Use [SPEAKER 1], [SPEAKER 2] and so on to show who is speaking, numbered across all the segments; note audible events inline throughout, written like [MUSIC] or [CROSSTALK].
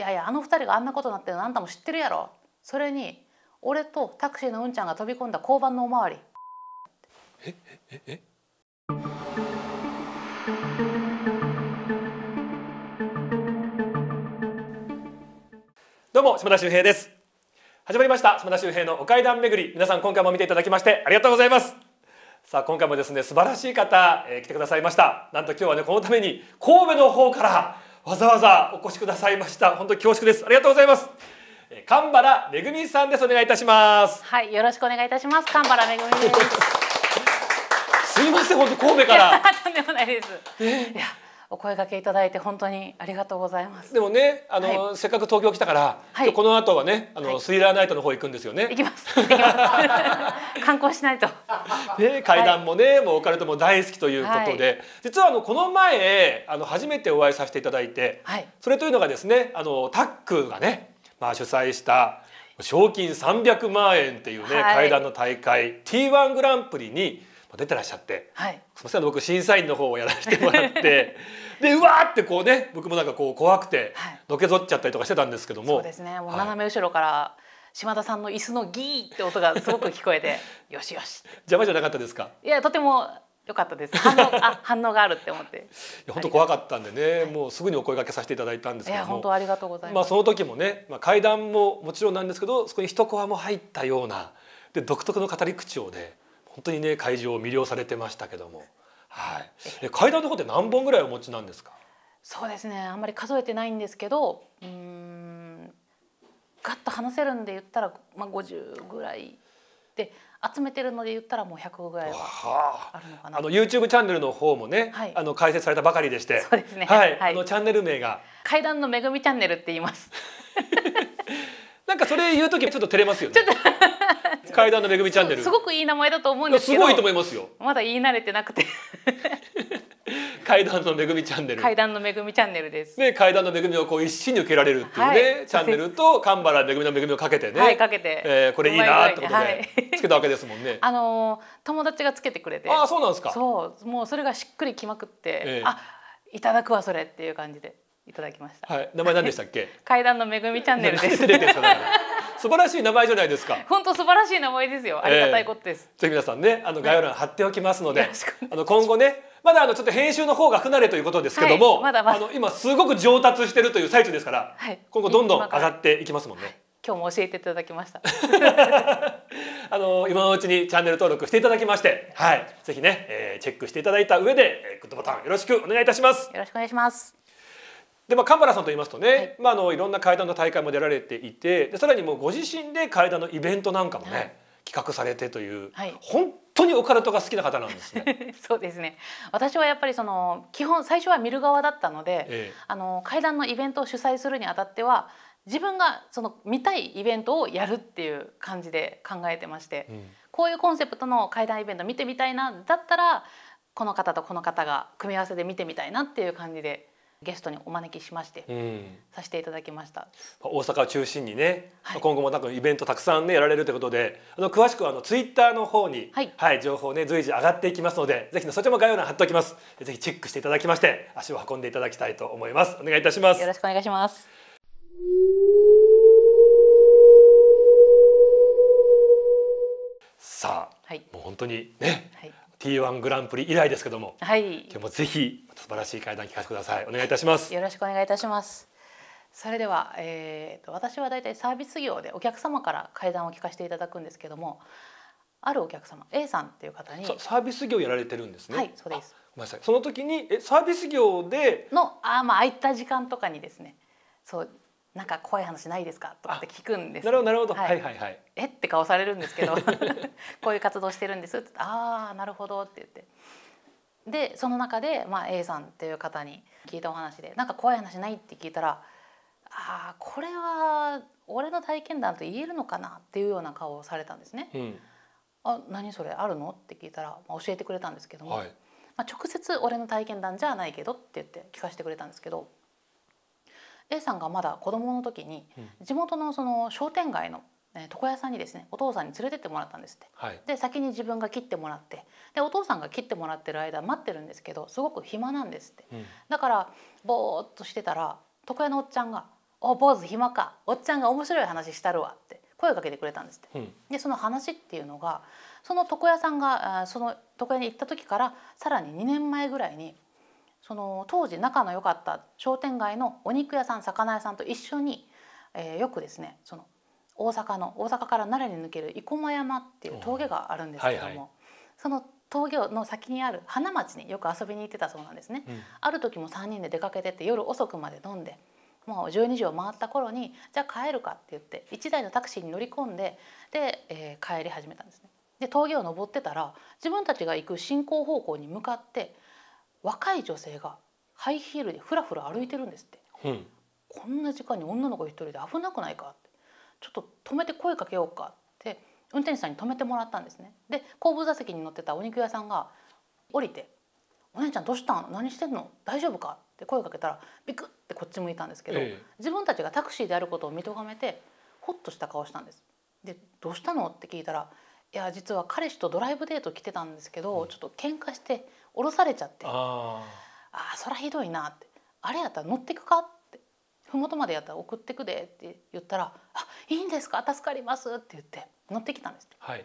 [SPEAKER 1] いやいやあの二人があんなことなってるのあんたも知ってるやろそれに俺とタクシーのうんちゃんが飛び込んだ交番のおまわり
[SPEAKER 2] どうも島田秀平です始まりました島田秀平のお階段巡り皆さん今回も見ていただきましてありがとうございますさあ今回もですね素晴らしい方、えー、来てくださいましたなんと今日はねこのために神戸の方からわざわざお越しくださいました本当恐縮ですありがとうございます神原めぐみさんですお願いいたします
[SPEAKER 1] はいよろしくお願いいたします神原めぐみです [LAUGHS] すいません本当神戸からとんでもないです、いやお声掛けいただいて本当にありがとうございます。でもね、あの、は
[SPEAKER 2] い、せっかく東京来たから、はい、この後はね、あの、はい、スリラーナイトの方行くんですよね。行きます。ます
[SPEAKER 1] [LAUGHS] 観光しないと。
[SPEAKER 2] ね、階段もね、もうオカルトも大好きということで、実はあのこの前あの初めてお会いさせていただいて、はい、それというのがですね、あのタックがね、まあ主催した賞金300万円っていうね、階段の大会 T1 グランプリに。出てらっしゃって、はい、すみません僕審査員の方をやらせてもらって [LAUGHS] でうわってこうね僕もなんかこう怖くてのけぞっちゃったりとかしてたんですけども、そうで
[SPEAKER 1] すねもう斜め後ろから、島田さんの椅子のギーって音がすごく聞こえて [LAUGHS] よしよし
[SPEAKER 2] 邪魔じゃなかったですか
[SPEAKER 1] いやとても良かったです反応あ [LAUGHS] 反応があるって思ってい
[SPEAKER 2] や本当怖かったんでね、はい、もうすぐにお声掛けさせていただいたんですけど本
[SPEAKER 1] 当ありがとうございます、ま
[SPEAKER 2] あ、その時もね、まあ、階段ももちろんなんですけどそこに一コアも入ったようなで独特の語り口調で本当にね会場を魅了されてましたけども、はい、階段の方で何本ぐらいお持ちなんですか
[SPEAKER 1] そうですねあんまり数えてないんですけどうんガッと話せるんで言ったら、まあ、50ぐらいで集めてるので言ったらもう100ぐらい
[SPEAKER 2] はあるのかなあの YouTube チャンネルの方もね、はい、あの開設されたばかりでしてそうですね、はい、はい、あのチャンネル名が
[SPEAKER 1] 階段のめぐみチャンネルって言います
[SPEAKER 2] [LAUGHS] なんかそれ言う時ちょっと照れますよね階段のめぐみチャンネルすご
[SPEAKER 1] くいい名前だと思うんですすごいと思いますよまだ言い慣れてなくて
[SPEAKER 2] [LAUGHS] 階段のめぐみチャンネル階
[SPEAKER 1] 段のめぐみチャンネルです
[SPEAKER 2] で階段のめぐみをこう一心に受けられるっていうね、はい、チャンネルと神原めぐみのめぐみをかけてねはいかけて、えー、これいいなってことで、はい、つけたわけですもんね [LAUGHS] あ
[SPEAKER 1] のー、友達がつけてくれてあそうなんですかそうもうそれがしっくりきまくって、えー、あいただくわそれっていう感じでいただきまし
[SPEAKER 2] たはい名前何でしたっけ
[SPEAKER 1] [LAUGHS] 階段のめぐみチャンネルですテレビです
[SPEAKER 2] 素晴らしい名前じゃないですか
[SPEAKER 1] 本当素晴らしい名前ですよありがたいことです、
[SPEAKER 2] えー、ぜひ皆さんねあの概要欄貼っておきますので、はあの今後ねまだあのちょっと編集の方が不慣れということですけども、はい、まだまだあの今すごく上達してるという最中ですから、
[SPEAKER 1] はい、今後どんどん上が
[SPEAKER 2] っていきますもんね。
[SPEAKER 1] 今日も教えていただきました。
[SPEAKER 2] [LAUGHS] あの今のうちにチャンネル登録していただきまして、はい、ぜひね、えー、チェックしていただいた上で、えー、グッドボタンよろしくお願いいたします。よろしくお願いします。でまあ、神原さんと言いますとね、はい、まあ、あのいろんな階段の大会も出られていてでさらにもうご自身で階段のイベントなんかもね、はい、企画されてという、はい、本当にオカルトが好きな方なんです
[SPEAKER 1] ね。[LAUGHS] そうですね私はやっぱりその基本最初は見る側だったので、ええ、あの階段のイベントを主催するにあたっては自分がその見たいイベントをやるっていう感じで考えてまして、うん、こういうコンセプトの階段イベント見てみたいなだったらこの方とこの方が組み合わせで見てみたいなっていう感じで。ゲストにお招きしまして、させていただきました
[SPEAKER 2] 大阪を中心にね、はい、今後もなんかイベントたくさんねやられるということであの詳しくはあのツイッターの方に、はい、はい、情報ね随時上がっていきますのでぜひ、ね、そちらも概要欄貼っておきますぜひチェックしていただきまして足を運んでいただきたいと思いますお願いいたしますよろしくお願いします
[SPEAKER 1] さあ、はい、
[SPEAKER 2] もう本当にね、はい T1 グランプリ以来ですけども、はい、今日もぜひ素晴らしい会談聞かせてくださいお願いいたしますよ
[SPEAKER 1] ろしくお願いいたしますそれでは、えーと、私はだいたいサービス業でお客様から会談を聞かせていただくんですけどもあるお客様 A さんっ
[SPEAKER 2] ていう方にサービス業やられてるんですねはいそうですごめんなさいその時にえサービス業で
[SPEAKER 1] のあまあ空いた時間とかにですねそうなんか怖い話ないですかとかって聞くんです、なるほどなるほど、はい、はいはい、はい、えって顔されるんですけど [LAUGHS] こういう活動してるんですってああなるほどって言ってでその中で、まあ、A さんっていう方に聞いたお話でなんか怖い話ないって聞いたらああこれは俺の体験談と言えるのかなっていうような顔をされたんですね。うん、あ何それあるのって聞いたら、まあ、教えてくれたんですけども、はい、まあ、直接俺の体験談じゃないけどって言って聞かせてくれたんですけど A さんがまだ子供の時に地元のその商店街の床屋さんにですねお父さんに連れてってもらったんですって、はい、で先に自分が切ってもらってでお父さんが切ってもらってる間待ってるんですけどすごく暇なんですって、うん、だからぼーっとしてたら床屋のおっちゃんが「お坊主暇かおっちゃんが面白い話したるわ」って声かけてくれたんですって、うん、でその話っていうのがその床屋さんがその床屋に行った時からさらに2年前ぐらいにその当時仲の良かった商店街のお肉屋さん魚屋さんと一緒に、えー、よくですねその大阪の大阪から奈良に抜ける生駒山っていう峠があるんですけども、はいはい、その峠の先にある花町によく遊びに行ってたそうなんですね。うん、ある時も3人で出かけてて夜遅くまで飲んでもう12時を回った頃にじゃあ帰るかって言って1台のタクシーに乗り込んでで、えー、帰り始めたんですね。で峠を登ってたら自分たちが行く進行方向に向かって若い女性がハイヒールでふらふら歩いてるんですって、うん、こんな時間に女の子一人で危なくないかってちょっと止めて声かけようかって運転手さんに止めてもらったんですねで後部座席に乗ってたお肉屋さんが降りて「お姉ちゃんどうしたん何してんの大丈夫か?」って声かけたらビクってこっち向いたんですけど、ええ、自分たちがタクシーであることを見とがめてホッとした顔したんです。で「どうしたの?」って聞いたら「いや実は彼氏とドライブデート来てたんですけど、うん、ちょっと喧嘩して降ろされちゃってああそりゃひどいなってあれやったら乗ってくかって麓までやったら送ってくでって言ったら「あいいんですか助かります」って言って乗ってきたんです。はい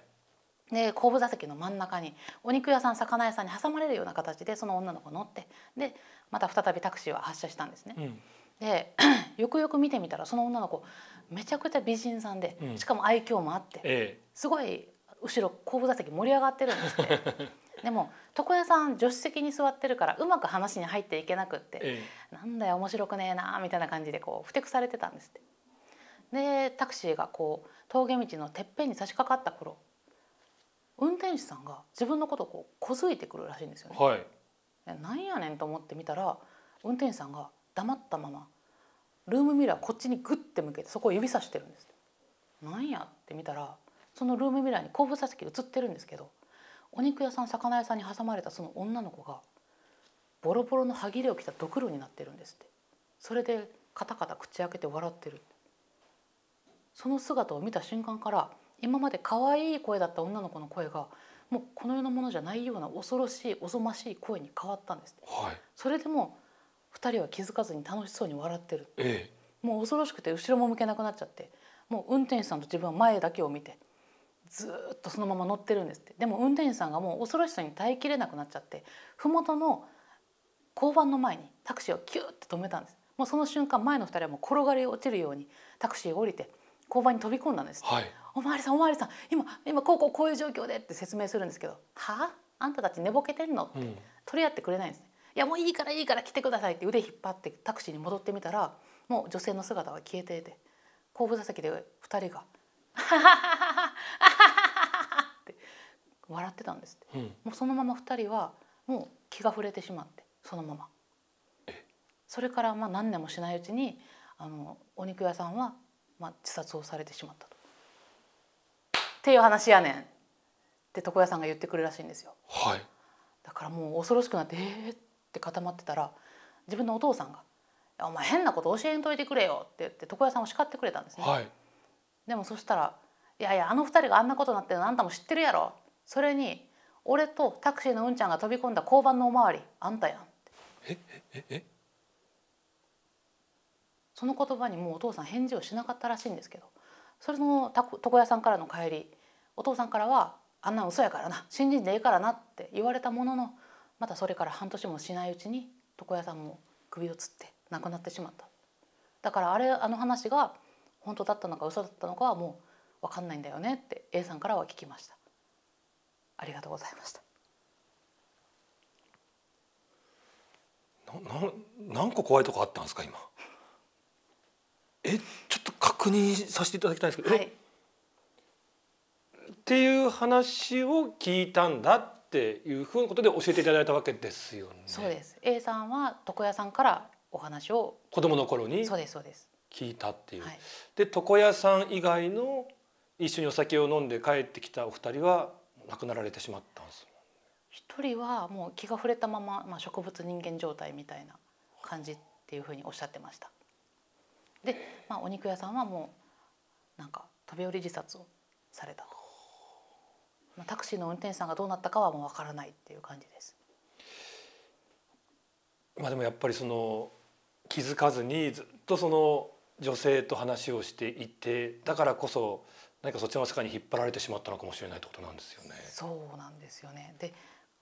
[SPEAKER 1] で後部座席の真ん中にお肉屋さん魚屋さんに挟まれるような形でその女の子乗ってでまた再びタクシーは発車したんですね。うん、で [CLEARS THROAT] よくよく見てみたらその女の子めちゃくちゃ美人さんで、うん、しかも愛嬌もあって、ええ、すごい後ろ後部座席盛り上がってるんですって。[LAUGHS] でも床屋さん助手席に座ってるからうまく話に入っていけなくって、ええ、なんだよ面白くねえなみたいな感じでこうふてくされてたんですって。でタクシーがこう峠道のてっぺんに差し掛かった頃運転手さんが自分のことをこう小づいてくるらしいんですよね。はい、なんやねんと思ってみたら運転手さんが黙ったままルームミラーこっちにグッて向けてそこを指さしてるんですなんやって見たらそのルームミラーに後部座席映ってるんですけどお肉屋さん魚屋さんに挟まれたその女の子がボロボロの歯切れを着たドクロになってるんですってそれでカタカタ口開けて笑ってるその姿を見た瞬間から今まで可愛い声だった女の子の声がもうこの世のものじゃないような恐ろしいおぞましい声に変わったんです、はい、それでも2人は気づかずに楽しそうに笑ってる、ええ、もう恐ろしくて後ろも向けなくなっちゃってもう運転手さんと自分は前だけを見てずっとそのまま乗ってるんですってでも運転手さんがもう恐ろしさに耐えきれなくなっちゃってとの交番の前にタクシーをキューって止めたんですもうその瞬間前の2人はもう転がり落ちるようにタクシーを降りて交番に飛び込んだんです、はい、おまわりさんおまわりさん今今こうこうこういう状況でって説明するんですけど「はああんたたち寝ぼけてんの?」って取り合ってくれないんです、ね、いやもういいからいいから来てください」って腕引っ張ってタクシーに戻ってみたらもう女性の姿は消えていて後部座席で2人が「はははは笑ってたんですって、うん、もうそのまま2人はもう気が触れてしまってそのままそれからまあ何年もしないうちにあのお肉屋さんはまあ自殺をされてしまったと。っていう話やねんって床屋さんが言ってくるらしいんですよ。はい、だからもう恐ろしくなって「えー!」って固まってたら自分のお父さんが「お前変なこと教えんといてくれよ」って言って床屋さんを叱ってくれたんですね。はい、でもそしたら「いやいやあの二人があんなことになってるのあんたも知ってるやろ」それに俺とタクシーのうんちゃんが飛び込んだ交番のおまわりあんたやん
[SPEAKER 2] ええ
[SPEAKER 1] その言葉にもうお父さん返事をしなかったらしいんですけどそれの床屋さんからの帰りお父さんからは「あんなん嘘やからな信じんでええからな」って言われたもののまたそれから半年もしないうちに床屋さんも首をつって亡くなってしまっただからあれあの話が本当だったのか嘘だったのかはもう分かんないんだよねって A さんからは聞きました。ありがとうございました
[SPEAKER 2] なな何個怖いとこあったんですか今えちょっと確認させていただきたいんですけど、はい、っていう話を聞いたんだっていうふうなことで教えていただいたわけですよね。
[SPEAKER 1] そうです A さんは床屋さんからお話を
[SPEAKER 2] 子供の頃にそうですそうです聞いたっていう。で床屋さん以外の一緒にお酒を飲んで帰ってきたお二人は亡くなられてしまったんです
[SPEAKER 1] 一人はもう気が触れたまま、まあ、植物人間状態みたいな感じっていうふうにおっしゃってましたで、まあ、お肉屋さんはもうなんか飛び降り自殺をされたまあ、タクシーの運転手さんがどうなったかはもう分からないっていう感じです
[SPEAKER 2] まあでもやっぱりその気づかずにずっとその女性と話をしていてだからこそ何かそっちの世界に引っ張られてしまったのかもしれないってことなんですよね。
[SPEAKER 1] そうなんですよねで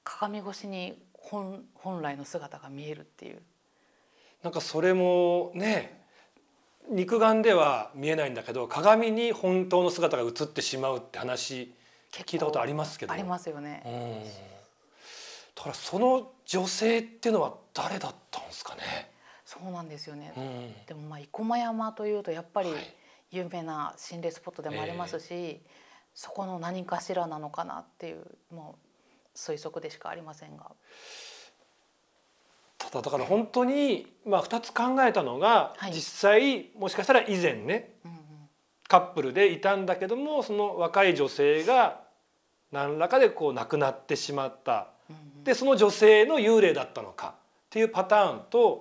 [SPEAKER 1] 鏡越しに本本来の姿が見えるっていう
[SPEAKER 2] なんかそれもね肉眼では見えないんだけど鏡に本当の姿が映ってしまうって話聞いたことありますけどありますよね。うんただその女性っていうのは誰だっ
[SPEAKER 1] たんですかね。そうなんですよね。うん、でもまあ生駒山というとやっぱり、はい、有名な心霊スポットでもありますし、えー、そこの何かしらなのかなっていうもう推測でしかありませんが。
[SPEAKER 2] ただだから本当に、まあ、2つ考えたのが、はい、実際もしかしたら以前ね、うんうん、カップルでいたんだけどもその若い女性が何らかでこう亡くなってしまった、うんうん、でその女性の幽霊だったのかっていうパターンとやっ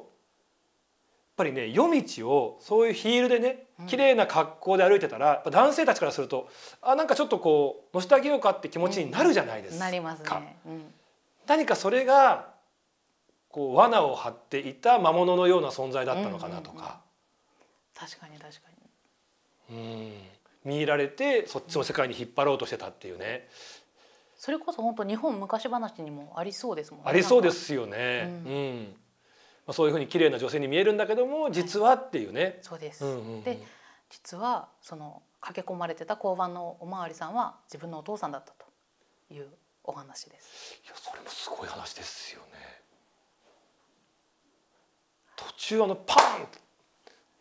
[SPEAKER 2] ぱりね夜道をそういうヒールでね綺麗な格好で歩いてたら男性たちからするとあなんかちょっとこう乗せてあげようかって気持ちになるじゃないですか。うん
[SPEAKER 1] すねうん、
[SPEAKER 2] 何かそれがこう罠を張っていた魔物のような存在だったのかなとか。
[SPEAKER 1] うんうんうん、確かに確か
[SPEAKER 2] にうん見入られてそっちの世界に引っ張ろうとしてたっていうね。
[SPEAKER 1] それこそ本当日本昔話にもありそうですもんね。ありそうで
[SPEAKER 2] すよね。うんまあ、そういうふうに綺麗な女性に見えるんだけども実はっていうね。
[SPEAKER 1] そうです、うんうんうん、で実はその駆け込まれてた交番のおまわりさんは自分のお父さんだったというお話です。いやそれもすごい話ですよね。
[SPEAKER 2] 途中あのパン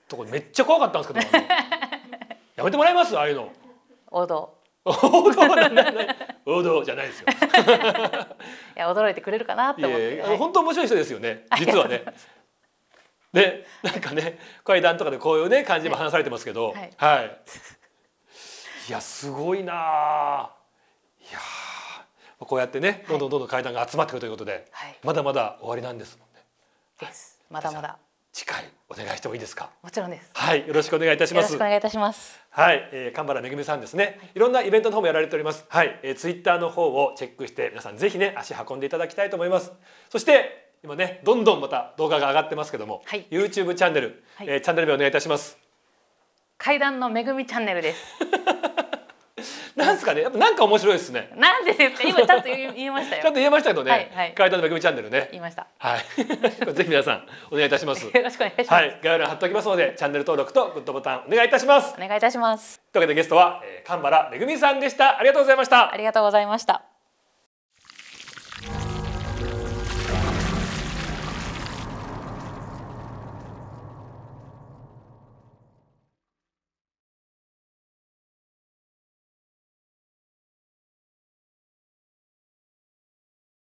[SPEAKER 2] とこめっちゃ怖かったんですけど [LAUGHS] やめてもらいますああいうの。
[SPEAKER 1] [LAUGHS] 王道。[LAUGHS] 王道なんだ
[SPEAKER 2] ね。王道じゃないですよ。
[SPEAKER 1] [LAUGHS] いや驚いてくれるかなって思って。本当面白い人
[SPEAKER 2] ですよね。実はね。ね、なんかね、階段とかでこういうね、感じも話されてますけど、はい。はい、いや、すごいな。いや、こうやってね、どんどんどんどん階段が集まってくるということで、はい、まだまだ終わりなんですもんね。
[SPEAKER 1] です。まだまだ。次
[SPEAKER 2] 回お願いしてもいいですか。もちろんです。はい、よろしくお願いいたします。よろしくお願
[SPEAKER 1] いいたします。
[SPEAKER 2] はい、えー、神原めぐみさんですね、はい。いろんなイベントの方もやられております。はい、えー、ツイッターの方をチェックして皆さんぜひね足運んでいただきたいと思います。そして今ねどんどんまた動画が上がってますけども、はい、YouTube チャンネル、はい、えー、チャンネル名お願いいたします。
[SPEAKER 1] 階段のめぐみチャンネルです。
[SPEAKER 2] なんですかね、やっぱなんか面白いですね。
[SPEAKER 1] なんでですか、今ちゃんと言いましたよ。ちゃんと言えましたけどね、はい
[SPEAKER 2] はい、のめぐチャンネルね。言いました。はい、[LAUGHS] ぜひ皆さんお願いいたします。[LAUGHS] よろしくお願いします。はい、概要欄貼っておきますので、チャンネル登録とグッドボタンお願いいたします。
[SPEAKER 1] お願いいたします。
[SPEAKER 2] というわけでゲストは、えー、神原
[SPEAKER 1] めぐみさんでした。ありがとうございました。ありがとうございました。